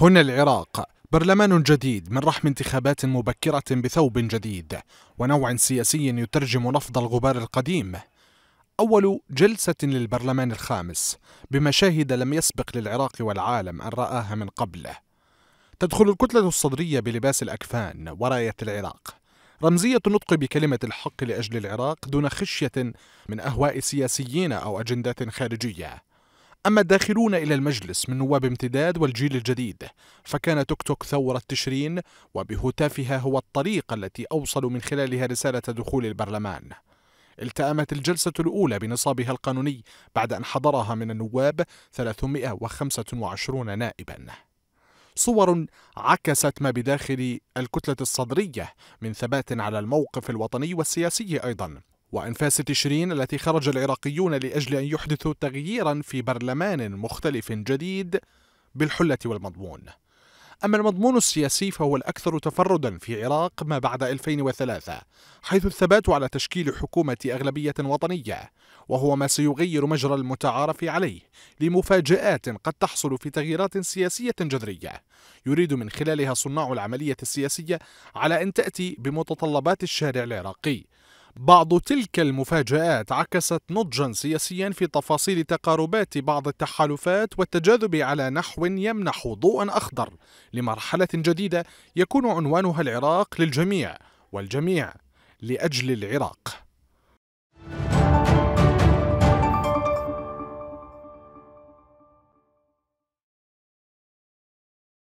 هنا العراق برلمان جديد من رحم انتخابات مبكرة بثوب جديد ونوع سياسي يترجم لفظ الغبار القديم أول جلسة للبرلمان الخامس بمشاهد لم يسبق للعراق والعالم أن رآها من قبله تدخل الكتلة الصدرية بلباس الأكفان وراية العراق رمزية النطق بكلمة الحق لأجل العراق دون خشية من أهواء سياسيين أو أجندات خارجية أما الداخلون إلى المجلس من نواب امتداد والجيل الجديد فكان توك توك ثورة تشرين وبهتافها هو الطريق التي أوصلوا من خلالها رسالة دخول البرلمان التأمت الجلسة الأولى بنصابها القانوني بعد أن حضرها من النواب 325 نائباً صور عكست ما بداخل الكتلة الصدرية من ثبات على الموقف الوطني والسياسي أيضاً وانفاس تشرين التي خرج العراقيون لاجل ان يحدثوا تغييرا في برلمان مختلف جديد بالحله والمضمون. اما المضمون السياسي فهو الاكثر تفردا في العراق ما بعد 2003 حيث الثبات على تشكيل حكومه اغلبيه وطنيه وهو ما سيغير مجرى المتعارف عليه لمفاجات قد تحصل في تغييرات سياسيه جذريه يريد من خلالها صناع العمليه السياسيه على ان تاتي بمتطلبات الشارع العراقي بعض تلك المفاجآت عكست نضجا سياسيا في تفاصيل تقاربات بعض التحالفات والتجاذب على نحو يمنح ضوءا أخضر لمرحلة جديدة يكون عنوانها العراق للجميع والجميع لأجل العراق